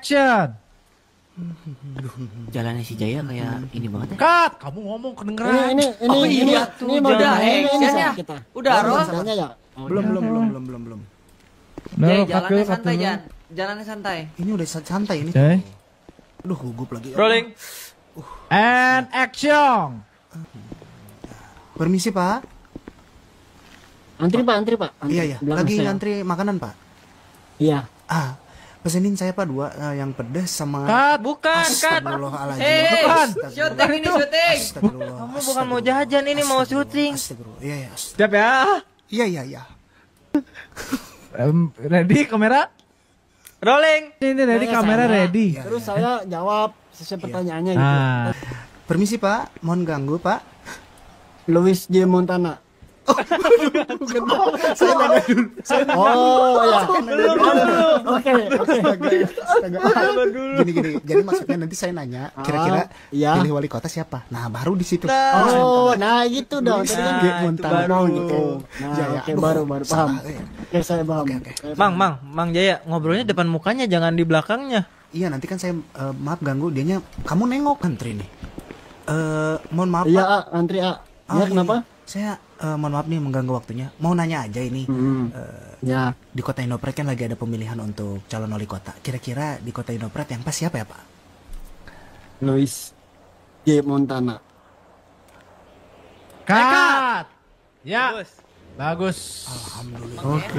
action. Jalannya si Jaya kayak ini banget ya. Kat, kamu ngomong kedengeran. Ini ini ini oh, ini, iya, ini, ini, udah action ya. Kita. Udah, Ros. Ya. Oh, belum, belum, belum, belum, belum, belum. Nah, jalannya santai, Jan. Jalannya santai. Ini udah santai ini. Jay. Aduh, gugup lagi. Rolling. Uh. And action. Permisi, Pak. Antri, Pak, antri, Pak. Iya, antri, iya, iya. Lagi antri makanan, Pak. Iya. Ah, pesenin saya pak dua uh, yang pedas sama kat bukan kat hey, eh, bukan syuting ini syuting kamu bukan mau jajan ini mau syuting iya iya siap ya iya iya iya um, ready kamera rolling ini ready ya, kamera sama. ready ya, terus ya. saya jawab sesuai iya. pertanyaannya ah. gitu ah. permisi pak mohon ganggu pak Louis J Montana Oh, oh, oh, oh, Oh, oh, oh, oh Oke, oke. Gini gini. Jadi maksudnya nanti saya nanya ah, kira-kira ya. pilih wali kota siapa. Nah, baru di situ. Nah, oh, oh nah gitu dong. Tadi kan dia nah, mau oh, gitu. Nah, Jaya. oke, ya. baru baru paham. Oke, saya paham. Mang, Mang, Mang Jaya ngobrolnya depan mukanya jangan di belakangnya. Iya, nanti kan saya uh, maaf ganggu dianya. Kamu nengok antri nih. Eh, uh, mohon maaf. Iya, antri, A. Ah, iya, iya, kenapa? Iya saya uh, mohon maaf nih mengganggu waktunya. Mau nanya aja ini. Hmm. Uh, ya. Di Kota Indopret kan lagi ada pemilihan untuk calon wali kota. Kira-kira di Kota Indopret yang pas siapa ya, Pak? Luis J Montana. Kak, Ya. Bagus. Bagus. Alhamdulillah. Oke.